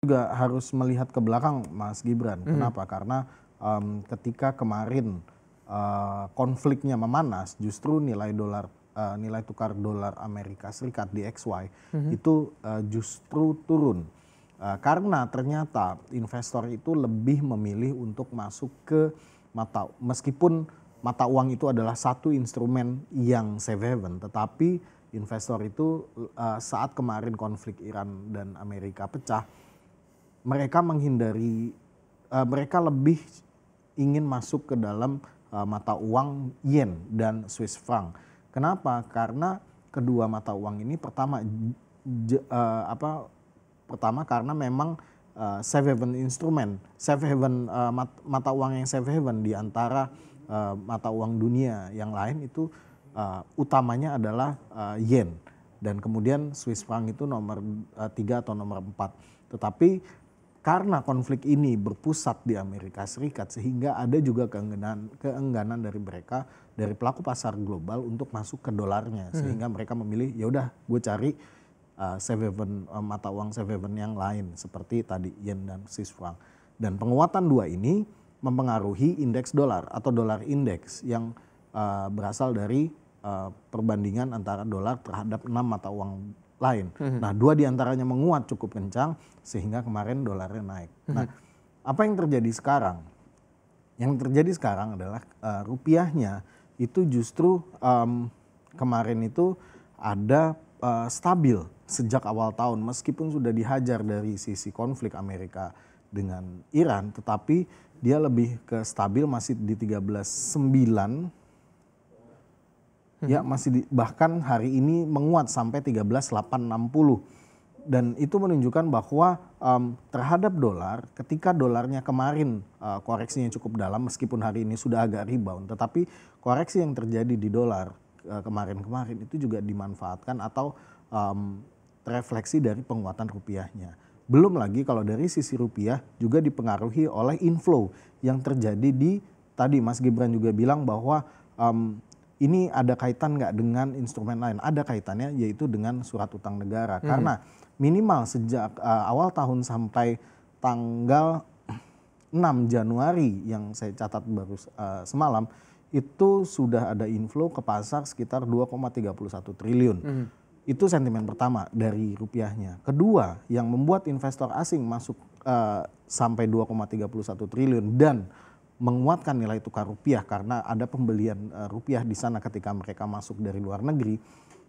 juga harus melihat ke belakang Mas Gibran. Hmm. Kenapa? Karena um, ketika kemarin uh, konfliknya memanas, justru nilai dolar uh, nilai tukar dolar Amerika Serikat di XY hmm. itu uh, justru turun. Uh, karena ternyata investor itu lebih memilih untuk masuk ke mata meskipun mata uang itu adalah satu instrumen yang safe haven tetapi investor itu uh, saat kemarin konflik Iran dan Amerika pecah mereka menghindari uh, mereka lebih ingin masuk ke dalam uh, mata uang yen dan Swiss franc. Kenapa? Karena kedua mata uang ini pertama j, uh, eh, apa pertama karena memang uh, safe haven instrumen, safe haven uh, mat, mata uang yang safe haven di antara uh, mata uang dunia yang lain itu uh, utamanya adalah uh, yen dan kemudian Swiss franc itu nomor uh, tiga atau nomor empat. Tetapi karena konflik ini berpusat di Amerika Serikat sehingga ada juga keengganan keengganan dari mereka dari pelaku pasar global untuk masuk ke dolarnya hmm. sehingga mereka memilih ya udah gue cari uh, haven uh, mata uang seven yang lain seperti tadi yen dan Swiss franc dan penguatan dua ini mempengaruhi indeks dolar atau dolar indeks yang uh, berasal dari uh, perbandingan antara dolar terhadap enam mata uang lain. Hmm. Nah, dua diantaranya menguat cukup kencang sehingga kemarin dolarnya naik. Hmm. Nah, apa yang terjadi sekarang? Yang terjadi sekarang adalah uh, rupiahnya itu justru um, kemarin itu ada uh, stabil sejak awal tahun meskipun sudah dihajar dari sisi konflik Amerika dengan Iran tetapi dia lebih ke stabil masih di 13.9 ya masih di, bahkan hari ini menguat sampai 13.860 dan itu menunjukkan bahwa um, terhadap dolar ketika dolarnya kemarin uh, koreksinya cukup dalam meskipun hari ini sudah agak rebound tetapi koreksi yang terjadi di dolar kemarin eh, kemarin-kemarin itu juga dimanfaatkan atau um, terefleksi dari penguatan rupiahnya belum lagi kalau dari sisi rupiah juga dipengaruhi oleh inflow yang terjadi di tadi Mas Gibran juga bilang bahwa um, ini ada kaitan nggak dengan instrumen lain? Ada kaitannya yaitu dengan surat utang negara. Hmm. Karena minimal sejak uh, awal tahun sampai tanggal 6 Januari yang saya catat baru uh, semalam itu sudah ada inflow ke pasar sekitar 2,31 triliun. Hmm. Itu sentimen pertama dari rupiahnya. Kedua, yang membuat investor asing masuk uh, sampai 2,31 triliun dan menguatkan nilai tukar rupiah karena ada pembelian eh, rupiah di sana ketika mereka masuk dari luar negeri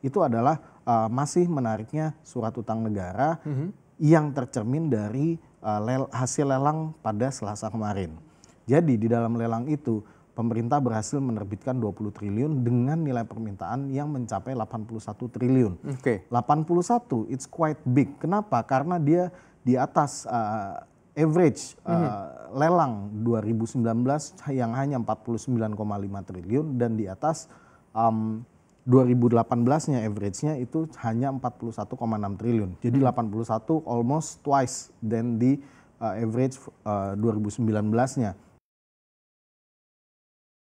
itu adalah uh, masih menariknya surat utang negara mm -hmm. yang tercermin dari uh, lel hasil lelang pada Selasa kemarin. Jadi di dalam lelang itu pemerintah berhasil menerbitkan 20 triliun dengan nilai permintaan yang mencapai 81 triliun. Oke. Okay. 81 it's quite big. Kenapa? Karena dia di atas uh, average mm -hmm. uh, lelang 2019 yang hanya 49,5 triliun dan di atas um, 2018-nya average-nya itu hanya 41,6 triliun. Jadi mm hmm. 81 almost twice than di uh, eh, average uh, eh, 2019-nya.